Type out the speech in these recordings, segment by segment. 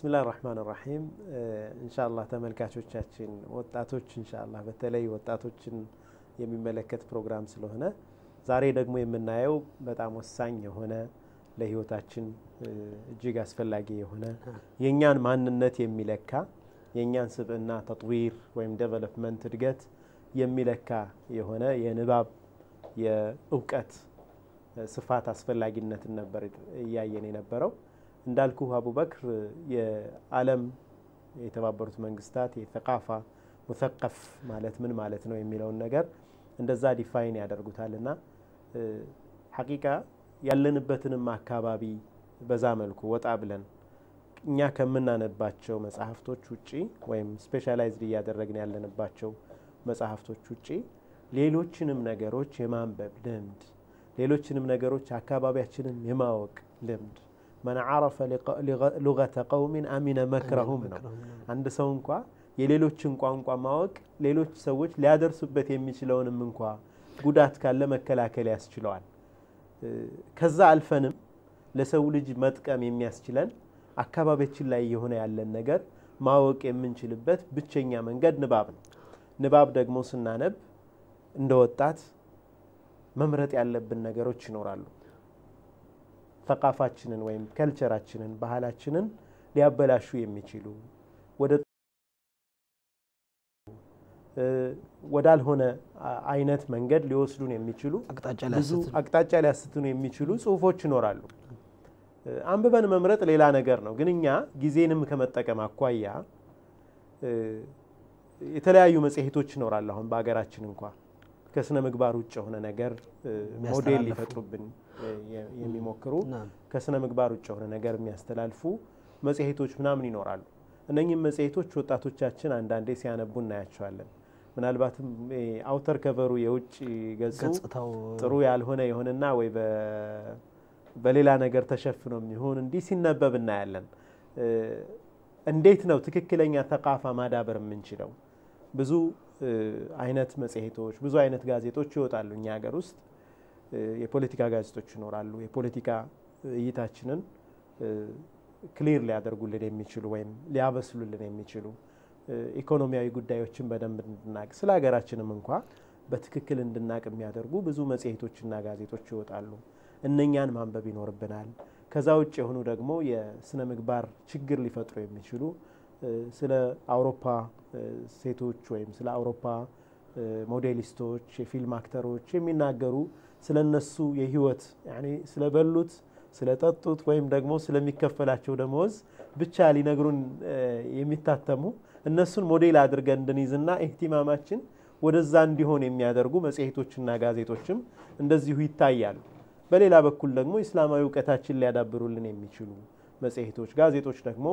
ብስሚላ ራህማን ራሒም እንሻላ ተመልካቾቻችን ወጣቶች እንሻላ በተለይ ወጣቶችን የሚመለከት ፕሮግራም ስለሆነ ዛሬ ደግሞ የምናየው በጣም ወሳኝ የሆነ ለህይወታችን እጅግ አስፈላጊ የሆነ የእኛን ማንነት የሚለካ የእኛን ስብዕና ተጥዊር ወይም ዴቨሎፕመንት እድገት የሚለካ የሆነ የንባብ የእውቀት ስፋት አስፈላጊነትን ነበር እያየን የነበረው። እንዳልኩ አቡበክር የዓለም የተባበሩት መንግስታት የተቃፋ ሙሰቀፍ ማለት ምን ማለት ነው የሚለውን ነገር እንደዛ ዲፋይን ያደርጉታል እና ሐቂቃ ያለንበትንም አካባቢ በዛ መልኩ ወጣ ብለን እኛ ከምናነባቸው መጽሐፍቶች ውጪ ወይም ስፔሻላይዝድ እያደረግን ያለንባቸው መጽሐፍቶች ውጪ ሌሎችንም ነገሮች የማንበብ ልምድ ሌሎችንም ነገሮች አካባቢያችንን የማወቅ ልምድ መን አረፈ ሉገተ ቀውሚን አሚነ መክረሁም ነው። አንድ ሰው እንኳ የሌሎችን ቋንቋ ማወቅ ሌሎች ሰዎች ሊያደርሱበት የሚችለውንም እንኳ ጉዳት ካለ መከላከል ያስችለዋል። ከዛ አልፈንም ለሰው ልጅ መጥቀም የሚያስችለን አካባቢያችን ላይ የሆነ ያለን ነገር ማወቅ የምንችልበት ብቸኛ መንገድ ንባብ ነው። ንባብ ደግሞ ስናነብ እንደ ወጣት መምረጥ ያለብን ነገሮች ይኖራሉ። ተቃፋችንን ወይም ከልቸራችንን ባህላችንን ሊያበላሹ የሚችሉ ወደ ወዳልሆነ አይነት መንገድ ሊወስዱን የሚችሉ አቅጣጫ ሊያስቱን የሚችሉ ጽሁፎች ይኖራሉ። አንብበን መምረጥ ሌላ ነገር ነው። ግን እኛ ጊዜንም ከመጠቀም አኳያ የተለያዩ መጽሔቶች ይኖራሉ አሁን በሀገራችን እንኳ ከስነ ምግባር ውጭ የሆነ ነገር ሞዴል ሊፈጥሩብን የሚሞክሩ ከስነ ምግባር ውጭ የሆነ ነገር የሚያስተላልፉ መጽሔቶች ምናምን ይኖራሉ። እነኚህም መጽሔቶች ወጣቶቻችን አንዳንዴ ሲያነቡ እናያቸዋለን። ምናልባትም አውተር ከቨሩ የውጭ ገጹ ጥሩ ያልሆነ የሆነና ወይ በሌላ ነገር ተሸፍኖ የሚሆን እንዲህ ሲነበብ እናያለን። እንዴት ነው ትክክለኛ ተቃፋ ማዳበር የምንችለው? ብዙ አይነት መጽሔቶች፣ ብዙ አይነት ጋዜጦች ይወጣሉ። እኛ ሀገር ውስጥ የፖለቲካ ጋዜጦች ይኖራሉ። የፖለቲካ እይታችንን ክሊር ሊያደርጉልን የሚችሉ ወይም ሊያበስሉልን የሚችሉ ኢኮኖሚያዊ ጉዳዮችን በደንብ እንድናቅ ስለ ሀገራችንም እንኳ በትክክል እንድናቅ የሚያደርጉ ብዙ መጽሔቶችና ጋዜጦች ይወጣሉ። እነኛን ማንበብ ይኖርብናል። ከዛ ውጭ የሆኑ ደግሞ የስነ ምግባር ችግር ሊፈጥሩ የሚችሉ ስለ አውሮፓ ሴቶች ወይም ስለ አውሮፓ ሞዴሊስቶች፣ የፊልም አክተሮች የሚናገሩ ስለ እነሱ የህይወት ስለበሉት ስለጠጡት ወይም ደግሞ ስለሚከፈላቸው ደመወዝ ብቻ ሊነግሩን የሚታተሙ እነሱን ሞዴል አድርገን እንድንይዝና ኢህቲማማችን ወደዛ እንዲሆን የሚያደርጉ መጽሔቶችና ጋዜጦችም እንደዚሁ ይታያሉ። በሌላ በኩል ደግሞ ኢስላማዊ እውቀታችን ሊያዳብሩልን የሚችሉ መጽሔቶች፣ ጋዜጦች ደግሞ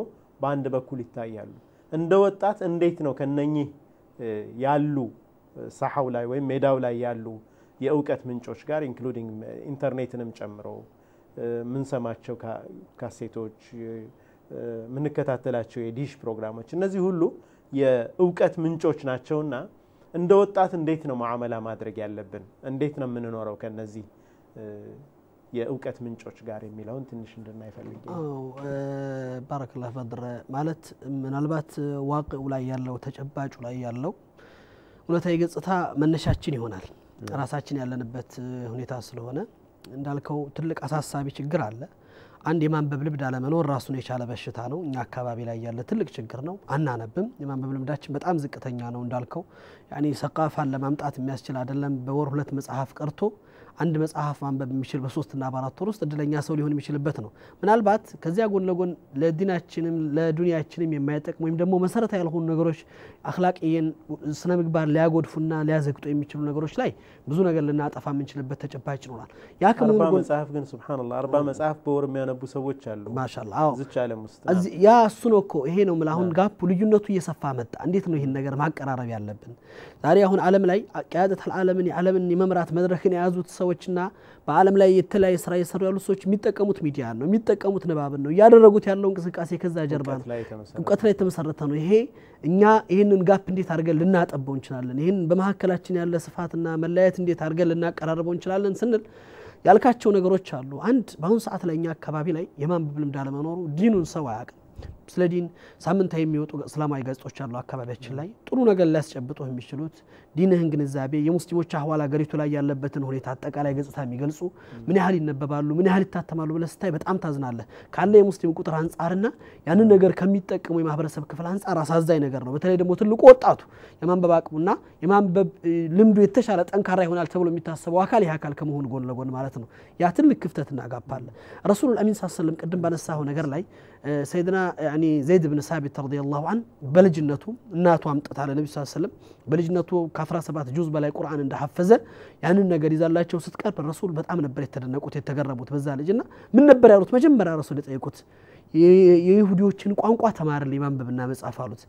በአንድ በኩል ይታያሉ። እንደ ወጣት እንዴት ነው ከነኚህ ያሉ ሳሐው ላይ ወይም ሜዳው ላይ ያሉ የእውቀት ምንጮች ጋር ኢንክሉዲንግ ኢንተርኔትንም ጨምሮ ምንሰማቸው ካሴቶች፣ ምንከታተላቸው የዲሽ ፕሮግራሞች እነዚህ ሁሉ የእውቀት ምንጮች ናቸውና እንደ ወጣት እንዴት ነው ማዕመላ ማድረግ ያለብን? እንዴት ነው የምንኖረው ከነዚህ የእውቀት ምንጮች ጋር የሚለውን ትንሽ እንድናይ ፈልጌ። ባረከላህ በድረ ማለት ምናልባት ዋቅው ላይ ያለው ተጨባጩ ላይ ያለው እውነታዊ ገጽታ መነሻችን ይሆናል። ራሳችን ያለንበት ሁኔታ ስለሆነ እንዳልከው ትልቅ አሳሳቢ ችግር አለ። አንድ የማንበብ ልምድ አለመኖር ራሱን የቻለ በሽታ ነው። እኛ አካባቢ ላይ ያለ ትልቅ ችግር ነው። አናነብም። የማንበብ ልምዳችን በጣም ዝቅተኛ ነው። እንዳልከው ያኔ ሰቃፋን ለማምጣት የሚያስችል አይደለም። በወር ሁለት መጽሐፍ ቀርቶ አንድ መጽሐፍ ማንበብ የሚችል በሶስትና በአራት ወር ውስጥ እድለኛ ሰው ሊሆን የሚችልበት ነው። ምናልባት ከዚያ ጎን ለጎን ለዲናችንም ለዱንያችንም የማይጠቅም ወይም ደግሞ መሰረታዊ ያልሆኑ ነገሮች አክላቅየን ስነ ምግባር ሊያጎድፉና ሊያዘግጡ የሚችሉ ነገሮች ላይ ብዙ ነገር ልናጠፋ የምንችልበት ተጨባጭ ይኖራል። ያ መጽሐፍ ግን ሱብሃነላህ አርባ መጽሐፍ በወር የሚያነቡ ሰዎች አሉ። ማሻአላህ ያ እሱ ነው እኮ ይሄ ነው አሁን ጋፑ ልዩነቱ እየሰፋ መጣ። እንዴት ነው ይህን ነገር ማቀራረብ ያለብን? ዛሬ አሁን አለም ላይ ቂያደተል ዓለምን የዓለምን የመምራት መድረክን የያዙት ሰው ሰዎችና በዓለም ላይ የተለያየ ስራ እየሰሩ ያሉ ሰዎች የሚጠቀሙት ሚዲያ ነው፣ የሚጠቀሙት ንባብን ነው። እያደረጉት ያለው እንቅስቃሴ ከዛ ጀርባ ነው፣ እውቀት ላይ የተመሰረተ ነው። ይሄ እኛ ይህንን ጋፕ እንዴት አድርገን ልናጠበው እንችላለን? ይህን በመካከላችን ያለ ስፋትና መለያየት እንዴት አድርገን ልናቀራርበው እንችላለን ስንል ያልካቸው ነገሮች አሉ። አንድ በአሁኑ ሰዓት ላይ እኛ አካባቢ ላይ የማንበብ ልምድ አለመኖሩ ዲኑን ሰው አያውቅም። ስለ ዲን ሳምንታዊ የሚወጡ እስላማዊ ጋዜጦች አሉ አካባቢያችን ላይ ጥሩ ነገር ሊያስጨብጡህ የሚችሉት ዲንህን ግንዛቤ የሙስሊሞች አህዋል አገሪቱ ላይ ያለበትን ሁኔታ አጠቃላይ ገጽታ የሚገልጹ ምን ያህል ይነበባሉ ምን ያህል ይታተማሉ ብለህ ስታይ በጣም ታዝናለህ ካለ የሙስሊም ቁጥር አንጻርና ያንን ነገር ከሚጠቀሙ የማህበረሰብ ክፍል አንጻር አሳዛኝ ነገር ነው በተለይ ደግሞ ትልቁ ወጣቱ የማንበብ አቅሙና የማንበብ ልምዱ የተሻለ ጠንካራ ይሆናል ተብሎ የሚታሰበው አካል ይህ አካል ከመሆን ጎን ለጎን ማለት ነው ያ ትልቅ ክፍተት እናጋባለ ረሱሉል አሚን ሳሰለም ቅድም ባነሳው ነገር ላይ ሰይድና ያኒ ዘይድ ብን ሳቢት ረዲየላሁ አን በልጅነቱ እናቱ አምጥታ ለነቢ ስ ስለም በልጅነቱ ከ17 ጁዝ በላይ ቁርአን እንደሐፈዘ ያንን ነገር ይዛላቸው ስትቀርብ ረሱል በጣም ነበር የተደነቁት የተገረሙት በዛ ልጅና ምን ነበር ያሉት መጀመሪያ ረሱል የጠየቁት የይሁዲዎችን ቋንቋ ተማርልኝ ማንበብና መጻፍ አሉት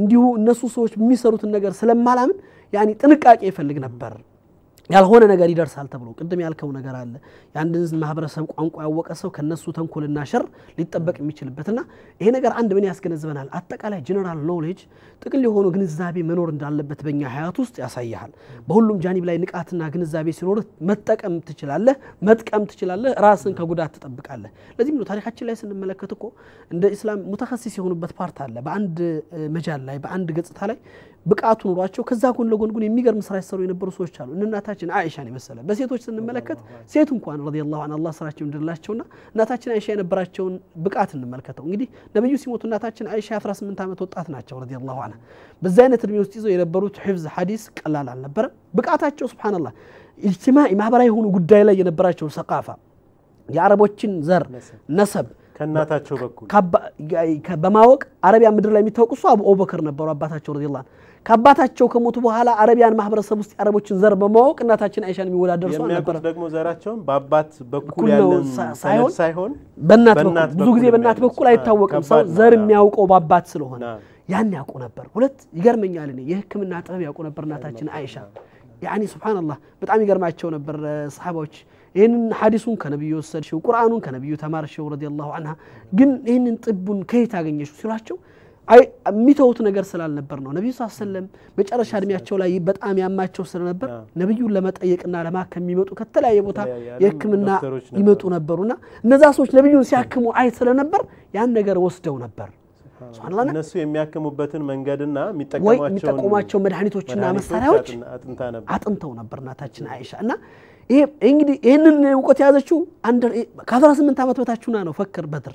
እንዲሁ እነሱ ሰዎች የሚሰሩትን ነገር ስለማላምን ያኒ ጥንቃቄ ይፈልግ ነበር ያልሆነ ነገር ይደርሳል ተብሎ ቅድም ያልከው ነገር አለ። የአንድን ማህበረሰብ ቋንቋ ያወቀ ሰው ከነሱ ተንኮልና ሸር ሊጠበቅ የሚችልበትና ይሄ ነገር አንድ ምን ያስገነዝበናል? አጠቃላይ ጀነራል ኖሌጅ ጥቅል የሆኑ ግንዛቤ መኖር እንዳለበት በእኛ ሀያት ውስጥ ያሳያል። በሁሉም ጃኒብ ላይ ንቃትና ግንዛቤ ሲኖር መጠቀም ትችላለህ፣ መጥቀም ትችላለህ፣ ራስን ከጉዳት ትጠብቃለህ። ለዚህም ነው ታሪካችን ላይ ስንመለከት እኮ እንደ ኢስላም ሙተከሲስ የሆኑበት ፓርት አለ። በአንድ መጃል ላይ በአንድ ገጽታ ላይ ብቃቱ ኑሯቸው ከዛ ጎን ለጎን ግን የሚገርም ስራ ይሰሩ የነበሩ ሰዎች አሉ። እናታችን አይሻን የመሰለ በሴቶች ስንመለከት ሴት እንኳን ረዲየላሁ ዐንሃ አላህ ስራቸው እንድላቸውና እናታችን አይሻ የነበራቸውን ብቃት እንመልከተው። እንግዲህ ነብዩ ሲሞቱ እናታችን አይሻ 18 ዓመት ወጣት ናቸው ረዲየላሁ ዐንሃ። በዛ አይነት እድሜ ውስጥ ይዘው የነበሩት ሒፍዝ ሐዲስ ቀላል አልነበረም። ብቃታቸው ሱብሃንአላህ ኢጅትማዒ ማህበራዊ የሆኑ ጉዳይ ላይ የነበራቸው ሰቃፋ የአረቦችን ዘር ነሰብ ከእናታቸው በኩል በማወቅ አረቢያን ምድር ላይ የሚታወቁ እሱ ኦበከር ነበሩ። አባታቸው ረዲላ ከአባታቸው ከሞቱ በኋላ አረቢያን ማህበረሰብ ውስጥ የአረቦችን ዘር በማወቅ እናታችን አይሻን የሚወዳደር ሰው ነበር። ደግሞ ዘራቸውን በአባት በኩል ያለን ሳይሆን በእናት በኩል ብዙ ጊዜ በእናት በኩል አይታወቅም። ሰው ዘር የሚያውቀው በአባት ስለሆነ ያን ያውቁ ነበር። ሁለት ይገርመኛል። እኔ የህክምና ጥበብ ያውቁ ነበር እናታችን አይሻ ያኒ ሱብሃነላህ በጣም ይገርማቸው ነበር ሰሓባዎች ይህንን ሐዲሱን ከነቢዩ ወሰድሽው፣ ቁርአኑን ከነቢዩ ተማርሽው ረዲየላሁ አንሃ ግን ይህንን ጥቡን ከየት አገኘሽው ሲሏቸው የሚተውት ነገር ስላልነበር ነው። ነቢዩ ስ ሰለም መጨረሻ እድሜያቸው ላይ በጣም ያማቸው ስለነበር ነቢዩን ለመጠየቅና ለማከም የሚመጡ ከተለያየ ቦታ የሕክምና ይመጡ ነበሩና እነዛ ሰዎች ነቢዩን ሲያክሙ አይ ስለነበር ያን ነገር ወስደው ነበር። እነሱ የሚያክሙበትን መንገድና የሚጠቀሟቸው መድኃኒቶችና መሳሪያዎች አጥንተው ነበር እናታችን አይሻ እና ይሄ እንግዲህ ይህንን እውቀት የያዘችው ከ18 ዓመት በታችሁና ነው ፈክር በድር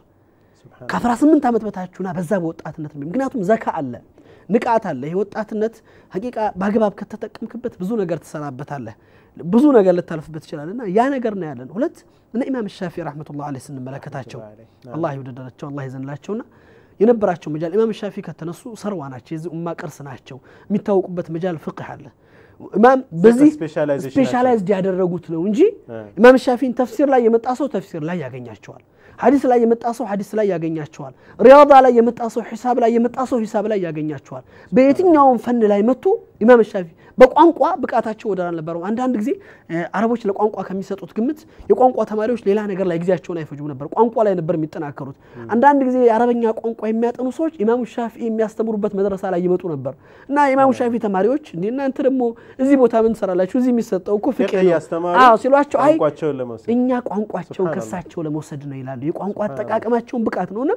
ከ18 ዓመት በታችሁና በዛ በወጣትነት ምክንያቱም ዘካ አለ ንቃት አለ ይህ ወጣትነት ሀቂቃ በአግባብ ከተጠቀምክበት ብዙ ነገር ትሰራበታለህ ብዙ ነገር ልታልፍበት ይችላል እና ያ ነገር ነው ያለን ሁለት እነ ኢማም ሻፊ ረመቱላ አለ ስንመለከታቸው አላህ ይውደዳቸው አላህ ይዘንላቸውና የነበራቸው መጃል ኢማም ሻፊ ከተነሱ ሰርዋ ናቸው የዚህ ኡማ ቅርስ ናቸው የሚታወቁበት መጃል ፍቅህ አለ ኢማም በዚህ ስፔሻላይዝድ ያደረጉት ነው እንጂ ኢማም ሻፊን ተፍሲር ላይ የመጣ ሰው ተፍሲር ላይ ያገኛቸዋል። ሐዲስ ላይ የመጣ ሰው ሐዲስ ላይ ያገኛቸዋል። ሪያዳ ላይ የመጣ ሰው ሂሳብ ላይ የመጣ ሰው ሂሳብ ላይ ያገኛቸዋል። በየትኛውም ፈን ላይ መጥቶ ኢማም ሻፊ በቋንቋ ብቃታቸው ወደር አልነበረውም። አንዳንድ ጊዜ አረቦች ለቋንቋ ከሚሰጡት ግምት የቋንቋ ተማሪዎች ሌላ ነገር ላይ ጊዜያቸውን አይፈጁም ነበር፣ ቋንቋ ላይ ነበር የሚጠናከሩት። አንዳንድ ጊዜ የአረበኛ ቋንቋ የሚያጠኑ ሰዎች ኢማሙ ሻፊ የሚያስተምሩበት መድረሳ ላይ ይመጡ ነበር እና ኢማሙ ሻፊ ተማሪዎች እንዲ እናንተ ደግሞ እዚህ ቦታ ምን ትሰራላችሁ? እዚህ የሚሰጠው እኮ ፍቅህ ነው ሲሏቸው፣ አይ እኛ ቋንቋቸውን ከሳቸው ለመውሰድ ነው ይላሉ። የቋንቋ አጠቃቀማቸውን ብቃት ነውና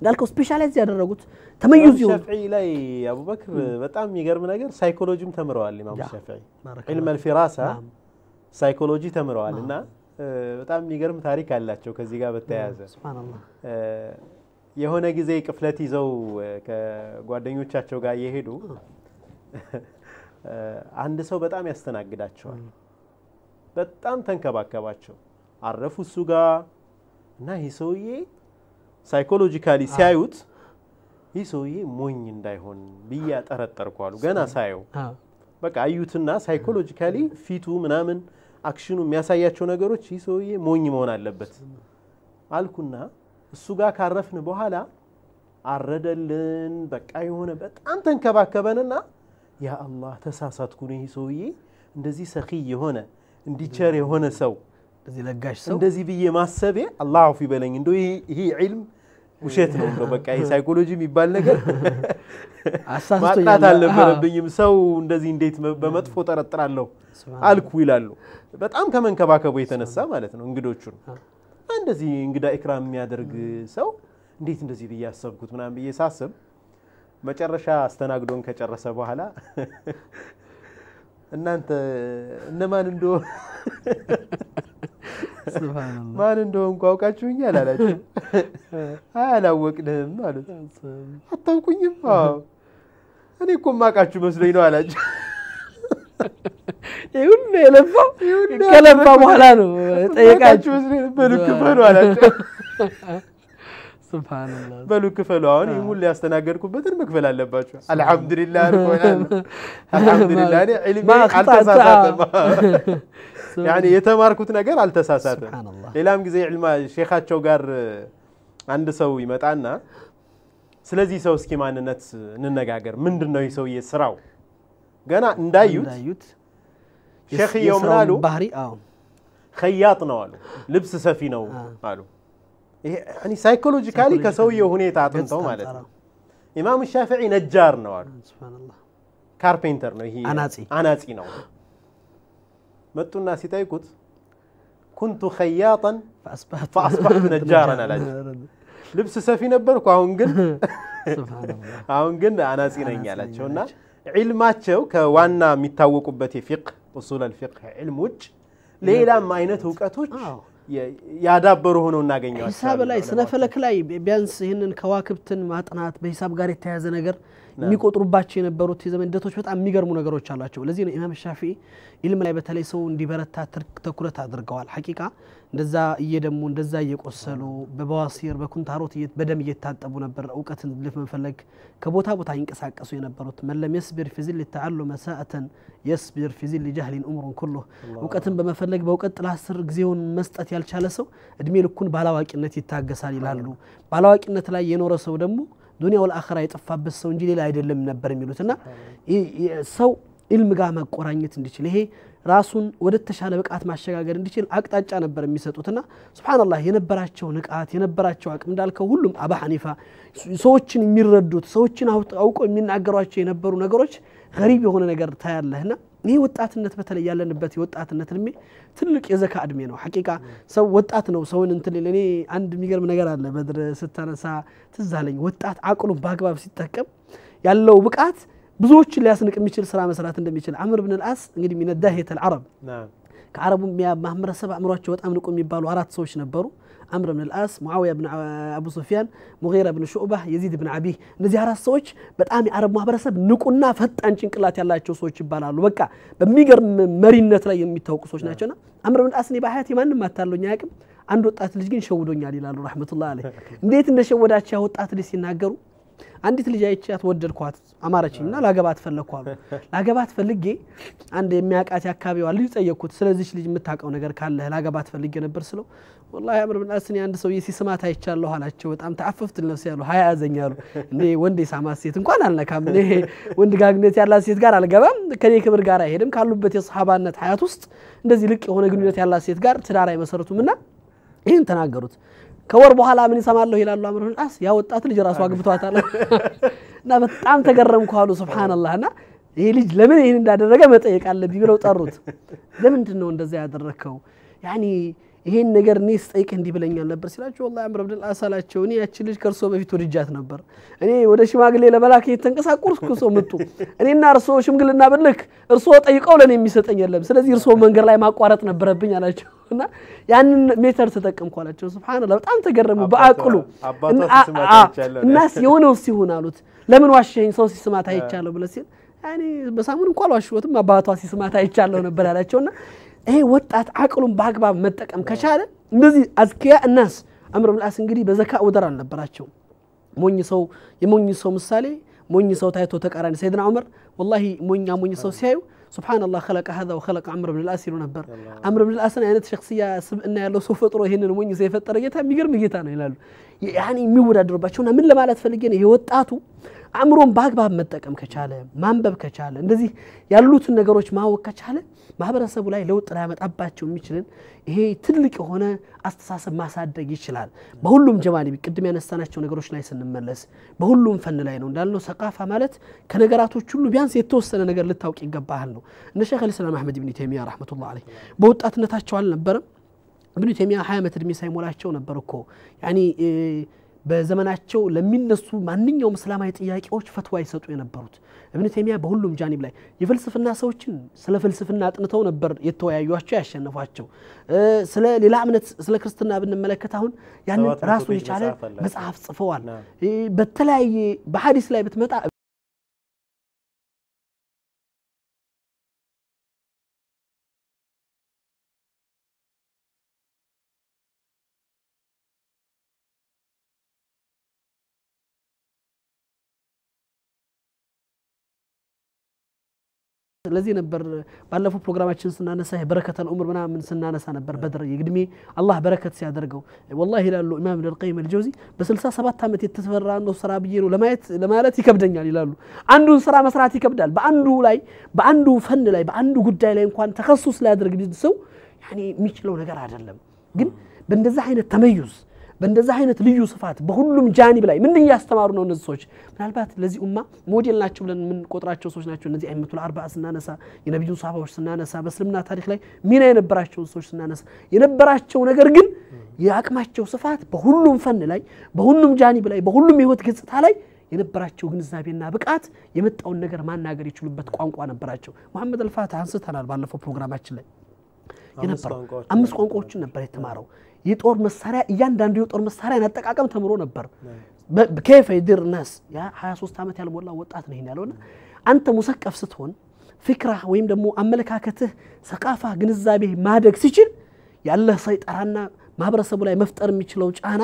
እንዳልከው ስፔሻላይዝ ያደረጉት ተመዩዝ ይሁን ሻፊዒ ላይ አቡበክር በጣም የሚገርም ነገር ሳይኮሎጂም ተምረዋል። ኢማም ሻፊዒ ዒልመል ፊራሳ ሳይኮሎጂ ተምረዋል እና በጣም የሚገርም ታሪክ አላቸው። ከዚህ ጋር በተያያዘ የሆነ ጊዜ ቅፍለት ይዘው ከጓደኞቻቸው ጋር እየሄዱ አንድ ሰው በጣም ያስተናግዳቸዋል። በጣም ተንከባከባቸው። አረፉ እሱ ጋር እና ይህ ሰውዬ ሳይኮሎጂካሊ ሲያዩት ይህ ሰውዬ ሞኝ እንዳይሆን ብዬ አሉ ገና ሳየው በቃ አዩትና ሳይኮሎጂካሊ ፊቱ ምናምን አክሽኑ የሚያሳያቸው ነገሮች ይህ ሰውዬ ሞኝ መሆን አለበት አልኩና እሱ ጋር ካረፍን በኋላ አረደልን። በቃ የሆነ በጣም ተንከባከበንና ያ አላህ ተሳሳትኩን፣ ይህ ሰውዬ እንደዚህ ሰኺ የሆነ እንዲቸር የሆነ ሰው እንደዚህ ለጋሽ ሰው እንደዚህ ብዬ ማሰቤ አላህ አፉ ይበለኝ። እንደ ይሄ ዒልም ውሸት ነው። እንደው በቃ ሳይኮሎጂ የሚባል ነገር ማጥናት አልነበረብኝም። ሰው እንደዚህ እንዴት በመጥፎ ጠረጥራለሁ አልኩ ይላሉ። በጣም ከመንከባከቡ የተነሳ ማለት ነው እንግዶቹን እንደዚህ እንግዳ ኢክራም የሚያደርግ ሰው እንዴት እንደዚህ ብዬ አሰብኩት ምናምን ብዬ ሳስብ መጨረሻ አስተናግዶን ከጨረሰ በኋላ እናንተ እነማን እንደሆነ ማን እንደሆንኩ አውቃችሁኝ አላላችሁ? አይ አላወቅንህም አሉት። አታውቁኝም? አዎ እኔ እኮ ማውቃችሁ መስሎኝ ነው አላቸው። ይሁን ሁሉ የለፋው ከለፋ በኋላ ነው ጠየቃችሁ መስሎኝ በልክ በሉ አላቸው። سبحان الله بلو كفلوا هون يقول لي استناقركم بدل ما كفل على الباتش الحمد لله الحمد لله انا علمي على يعني يتماركوت نجر على التساسات سبحان الله الى ام غزي علم شيخات شو غار عند سو يمطعنا سلازي سو سكي ماننت ننغاغر مندنا دنو يسو يسراو غنا اندايوت اندايوت شيخ يوم قالوا بحري اه خياط نوالو لبس سفينه قالوا إيه، يعني سايكولوجيكالي كسويه هنا تعطون تو مالت إمام الشافعي نجار نوار نعم، سبحان الله كاربينتر نو هي أناتي أناتي نو متو الناس يتايكوت كنت خياطا فأصبحت فأصبحت نجارا على لبس سفينة بركو هون قل سبحان الله هون قل أناتي نو على يعني شونا علم ماتشو كوانا ميتاوكو بتي فقه أصول الفقه علم وج نعم. ليلا ماينتو كاتوش آه. ያዳበሩ ሆነው እናገኘዋል። ሂሳብ ላይ ስነ ፈለክ ላይ ቢያንስ ይህንን ከዋክብትን ማጥናት በሂሳብ ጋር የተያያዘ ነገር የሚቆጥሩባቸው የነበሩት የዘመን ሂደቶች በጣም የሚገርሙ ነገሮች አሏቸው። ለዚህ ነው ኢማም ሻፊ ኢልም ላይ በተለይ ሰው እንዲበረታ ትኩረት አድርገዋል። ሐቂቃ እንደዛ እየደሙ እንደዛ እየቆሰሉ በበዋሲር በኩንታሮት በደም እየታጠቡ ነበር እውቀትን ለመፈለግ ከቦታ ቦታ ይንቀሳቀሱ የነበሩት መለም የስቢር ፊዚል ሊተአሉ መሳእተን የስቢር ፊዚል ሊጃህሊን እምሩን ኩሉ እውቀትን በመፈለግ በእውቀት ጥላ ስር ጊዜውን መስጠት ያልቻለ ሰው እድሜ ልኩን ባላዋቂነት ይታገሳል ይላሉ ባላዋቂነት ላይ የኖረ ሰው ደግሞ ዱንያ ወልአኸራ የጠፋበት ሰው እንጂ ሌላ አይደለም ነበር የሚሉት እና ሰው ኢልም ጋር መቆራኘት እንዲችል ይሄ ራሱን ወደ ተሻለ ብቃት ማሸጋገር እንዲችል አቅጣጫ ነበር የሚሰጡትና ስብናላህ የነበራቸው ንቃት የነበራቸው አቅም እንዳልከው ሁሉም አባ ሐኒፋ ሰዎችን የሚረዱት ሰዎችን አውቀው የሚናገሯቸው የነበሩ ነገሮች ገሪብ የሆነ ነገር ታያለህና ይህ ወጣትነት በተለይ ያለንበት የወጣትነት እድሜ ትልቅ የዘካ እድሜ ነው። ሐቂቃ ሰው ወጣት ነው ሰውን እንትን እኔ አንድ የሚገርም ነገር አለ። በድር ስታነሳ ትዝ አለኝ። ወጣት አቅሉን በአግባብ ሲጠቀም ያለው ብቃት ብዙዎችን ሊያስንቅ የሚችል ስራ መስራት እንደሚችል አምር ብን ልአስ እንግዲህ ሚነዳሄት አረብ ከአረቡ ማህበረሰብ አእምሯቸው በጣም ንቁ የሚባሉ አራት ሰዎች ነበሩ አምር ብን ልአስ ሙዓዊያ ብን አቡ ሶፊያን ሙራ ብን ሹዑባ የዚድ ብን አቢህ እነዚህ አራት ሰዎች በጣም የአረብ ማህበረሰብ ንቁና ፈጣን ጭንቅላት ያላቸው ሰዎች ይባላሉ በቃ በሚገርም መሪነት ላይ የሚታወቁ ሰዎች ናቸውና አምር ብን ልአስ እኔ ማንም አታለኝ አያቅም አንድ ወጣት ልጅ ግን ሸውዶኛል ይላሉ ረመቱላ አለ እንዴት እንደሸወዳቸው ወጣት ልጅ ሲናገሩ አንዲት ልጅ አይቻት ወደድኳት፣ አማረችኝ እና ላገባት ፈለግኩ አሉ። ላገባት ፈልጌ አንድ የሚያውቃት የአካባቢዋ ልጅ ጠየቅኩት። ስለዚች ልጅ የምታውቀው ነገር ካለ ላገባት ፈልጌ ነበር ስለው ወላሂ አምር ብን አስኒ አንድ ሰውዬ ሲስማት አይቻለሁ አላቸው። በጣም ተአፈፍት ነፍስ ያሉ ሀያ ያዘኝ አሉ። እኔ ወንድ የሳማት ሴት እንኳን አልነካም። እኔ ወንድ ጋግነት ያላት ሴት ጋር አልገባም። ከኔ ክብር ጋር አይሄድም። ካሉበት የሰሓባነት ሀያት ውስጥ እንደዚህ ልቅ የሆነ ግንኙነት ያላት ሴት ጋር ትዳር አይመሰረቱም እና ይህን ተናገሩት። ከወር በኋላ ምን ይሰማለሁ ይላሉ አምር አስ ያ ወጣት ልጅ ራሱ አግብቷታል እና በጣም ተገረምኩ አሉ። ሱብሃንአላህ እና ይሄ ልጅ ለምን ይህን እንዳደረገ መጠየቅ አለብኝ ብለው ጠሩት። ለምንድን ነው እንደዛ ያደረግከው ያኒ ይሄን ነገር እኔ ስጠይቅህ እንዲህ ብለኛል ነበር ሲላቸው ወላሂ ዐምር ብን አሳላቸው እኔ ያችን ልጅ ከእርሶ በፊት ወድጃት ነበር። እኔ ወደ ሽማግሌ ለመላክ የተንቀሳቆስኩ ሰው ምጡ እኔና እርሶ ሽምግልና ብልክ እርሶ ጠይቀው ለእኔ የሚሰጠኝ የለም። ስለዚህ እርሶ መንገድ ላይ ማቋረጥ ነበረብኝ አላቸው እና ያንን ሜተር ተጠቀምኩ አላቸው። ሱብሓነላህ በጣም ተገረሙ። በአቅሉ እናስ የሆነው ሲሆን አሉት። ለምን ዋሸኝ ሰው ሲስማት አይቻለሁ ብለ ሲል በሳሙን እንኳ አልዋሽዎትም አባቷ ሲስማት አይቻለሁ ነበር ያላቸውና ይሄ ወጣት አቅሉን በአግባብ መጠቀም ከቻለ እንደዚህ አዝኪያ እናስ አምር ብልአስ እንግዲህ በዘካ ወደር አልነበራቸውም። ሞኝ ሰው የሞኝ ሰው ምሳሌ ሞኝ ሰው ታይቶ ተቃራኒ ሰይድና ዑመር ወላሂ ሞኛ ሞኝ ሰው ሲያዩ ሱብሓነላህ ኸለቀ ሀዛ ወኸለቀ አምር ብን ልአስ ይሉ ነበር። አምር ብን አይነት ሸክስያ ስብእና ያለው ሰው ፈጥሮ ይህንን ሞኝ ሰው የፈጠረ ጌታ የሚገርም ጌታ ነው ይላሉ። ያኔ የሚወዳደሩባቸውና ምን ለማለት ፈልጌ ነው ይሄ ወጣቱ አእምሮን በአግባብ መጠቀም ከቻለ ማንበብ ከቻለ እንደዚህ ያሉትን ነገሮች ማወቅ ከቻለ ማህበረሰቡ ላይ ለውጥ ላያመጣባቸው የሚችልን ይሄ ትልቅ የሆነ አስተሳሰብ ማሳደግ ይችላል። በሁሉም ጀማሊ ቅድም ያነሳናቸው ነገሮች ላይ ስንመለስ በሁሉም ፈን ላይ ነው እንዳልነው ሰቃፋ ማለት ከነገራቶች ሁሉ ቢያንስ የተወሰነ ነገር ልታውቅ ይገባሃል ነው። እነ ሸይኹል ኢስላም አሕመድ ብን ተይሚያ ረሕመቱላህ አለይህ በወጣትነታቸው አልነበረም እብኑ ቴሚያ ሀያ ዓመት እድሜ ሳይሞላቸው ነበር እኮ ያኒ በዘመናቸው ለሚነሱ ማንኛውም እስላማዊ ጥያቄዎች ፈትዋ ይሰጡ የነበሩት እብን ተይሚያ በሁሉም ጃኒብ ላይ የፍልስፍና ሰዎችን ስለ ፍልስፍና አጥንተው ነበር የተወያዩቸው ያሸነፏቸው። ስለ ሌላ እምነት ስለ ክርስትና ብንመለከት አሁን ያንን ራሱን የቻለ መጽሐፍ ጽፈዋል። በተለያየ በሀዲስ ላይ ብትመጣ لذي نبر بالله برنامج سنة نسه بركة الأمر منا من سنة نسه نبر بدر يقدمي الله بركة سيادرجو والله لا لو إمام للقيم الجوزي بس لسا سبات تامت يتسفر عنده سرا بيجينو لما يت لما لا تكبدن يعني لا لو عنده سرا مسرات يكبدال بعنده لاي بعنده فن لاي بعنده قدة لاي إنكوان تخصص لا درج دي سو يعني مش لونه نجار عدلم جن بندزح هنا التميز በእንደዛ አይነት ልዩ ስፋት በሁሉም ጃኒብ ላይ ምን እያስተማሩ ነው እነዚህ ሰዎች? ምናልባት ለዚህ ኡማ ሞዴል ናቸው ብለን የምንቆጥራቸው ሰዎች ናቸው። እነዚህ አይመቱል አርባ ስናነሳ፣ የነቢዩን ሰሃባዎች ስናነሳ፣ በእስልምና ታሪክ ላይ ሚና የነበራቸውን ሰዎች ስናነሳ የነበራቸው ነገር ግን የአቅማቸው ስፋት በሁሉም ፈን ላይ በሁሉም ጃኒብ ላይ በሁሉም የህይወት ገጽታ ላይ የነበራቸው ግንዛቤና ብቃት የመጣውን ነገር ማናገር የችሉበት ቋንቋ ነበራቸው። መሐመድ አልፋት አንስተናል ባለፈው ፕሮግራማችን ላይ የነበረው አምስት ቋንቋዎችን ነበር የተማረው። የጦር መሳሪያ እያንዳንዱ የጦር መሳሪያን አጠቃቀም ተምሮ ነበር። ከይፈ የድር ናስ ያ 23 ዓመት ያልሞላ ወጣት ነው ይሄን ያለውና አንተ ሙሰቀፍ ስትሆን ፊክራህ ወይም ደግሞ አመለካከትህ ሰቃፋ ግንዛቤ ማደግ ሲችል ያለህ ሰይጠራና ማህበረሰቡ ላይ መፍጠር የሚችለው ጫና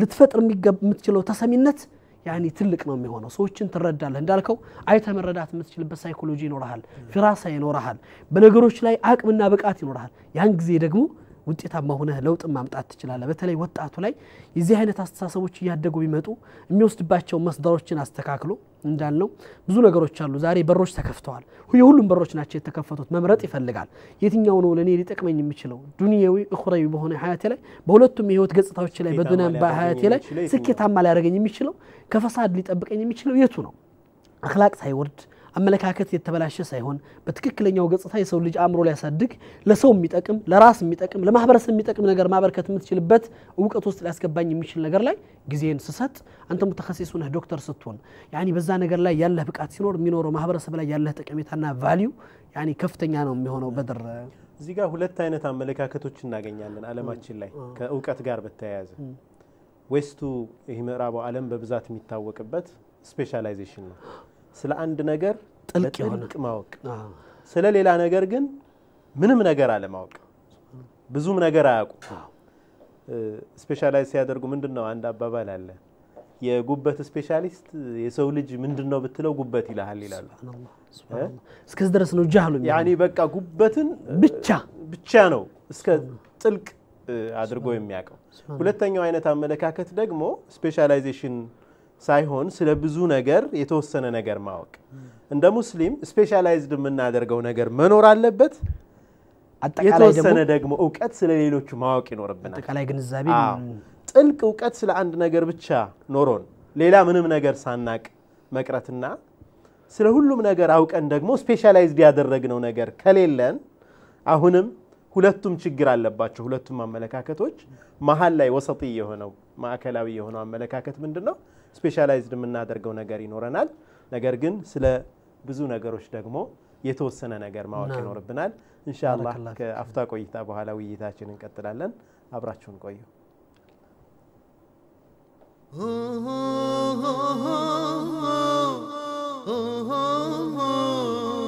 ልትፈጥር የምትችለው ተሰሚነት ያኔ ትልቅ ነው የሚሆነው። ሰዎችን ትረዳለህ። እንዳልከው አይተ መረዳት የምትችልበት ሳይኮሎጂ ይኖርሃል፣ ፊራሳ ይኖርሃል፣ በነገሮች ላይ አቅምና ብቃት ይኖርሃል። ያን ጊዜ ደግሞ ውጤታማ ሆነህ ለውጥ ማምጣት ትችላለህ። በተለይ ወጣቱ ላይ የዚህ አይነት አስተሳሰቦች እያደጉ ቢመጡ የሚወስድባቸው መስደሮችን አስተካክሎ እንዳልነው ብዙ ነገሮች አሉ። ዛሬ በሮች ተከፍተዋል። የሁሉም በሮች ናቸው የተከፈቱት። መምረጥ ይፈልጋል። የትኛው ነው ለእኔ ሊጠቅመኝ የሚችለው ዱንያዊ እኩረዊ በሆነ ሀያቴ ላይ በሁለቱም የህይወት ገጽታዎች ላይ በዱንያም በሀያቴ ላይ ስኬታማ ሊያደርገኝ የሚችለው ከፈሳድ ሊጠብቀኝ የሚችለው የቱ ነው? አክላቅ ሳይወርድ አመለካከት የተበላሸ ሳይሆን በትክክለኛው ገጽታ የሰው ልጅ አእምሮ ሊያሳድግ ለሰው የሚጠቅም ለራስ የሚጠቅም ለማህበረሰብ የሚጠቅም ነገር ማበርከት የምትችልበት እውቀት ውስጥ ሊያስገባኝ የሚችል ነገር ላይ ጊዜን ስሰጥ አንተ ሙተከሲስ ነህ ዶክተር ስትሆን ያኒ በዛ ነገር ላይ ያለህ ብቃት ሲኖር የሚኖረው ማህበረሰብ ላይ ያለህ ጠቀሜታና ቫሊዩ ያኒ ከፍተኛ ነው የሚሆነው በድር እዚህ ጋር ሁለት አይነት አመለካከቶች እናገኛለን አለማችን ላይ ከእውቀት ጋር በተያያዘ ዌስቱ ይህ ምዕራቡ አለም በብዛት የሚታወቅበት ስፔሻላይዜሽን ነው ስለ አንድ ነገር ጥልቅ ጥልቅ ማወቅ፣ ስለ ሌላ ነገር ግን ምንም ነገር አለማወቅ፣ ብዙም ነገር አያውቁ ስፔሻላይዝ ሲያደርጉ ምንድን ነው አንድ አባባል አለ። የጉበት ስፔሻሊስት የሰው ልጅ ምንድን ነው ብትለው ጉበት ይልሃል ይላሉ። እስከዚህ ድረስ ነው ጃህሉ። ያኔ በቃ ጉበትን ብቻ ብቻ ነው እስከ ጥልቅ አድርጎ የሚያውቀው። ሁለተኛው አይነት አመለካከት ደግሞ ስፔሻላይዜሽን ሳይሆን ስለ ብዙ ነገር የተወሰነ ነገር ማወቅ እንደ ሙስሊም ስፔሻላይዝድ የምናደርገው ነገር መኖር አለበት። የተወሰነ ደግሞ እውቀት ስለ ሌሎቹ ማወቅ ይኖርብናል። ጥልቅ እውቀት ስለ አንድ ነገር ብቻ ኖሮን ሌላ ምንም ነገር ሳናቅ መቅረትና ስለ ሁሉም ነገር አውቀን ደግሞ ስፔሻላይዝድ ያደረግነው ነገር ከሌለን አሁንም ሁለቱም ችግር አለባቸው። ሁለቱም አመለካከቶች መሀል ላይ ወሰጢ የሆነው ማዕከላዊ የሆነው አመለካከት ምንድን ነው? ስፔሻላይዝድ የምናደርገው ነገር ይኖረናል። ነገር ግን ስለ ብዙ ነገሮች ደግሞ የተወሰነ ነገር ማወቅ ይኖርብናል። እንሻላህ ከአፍታ ቆይታ በኋላ ውይይታችን እንቀጥላለን። አብራችሁን ቆዩ። Oh,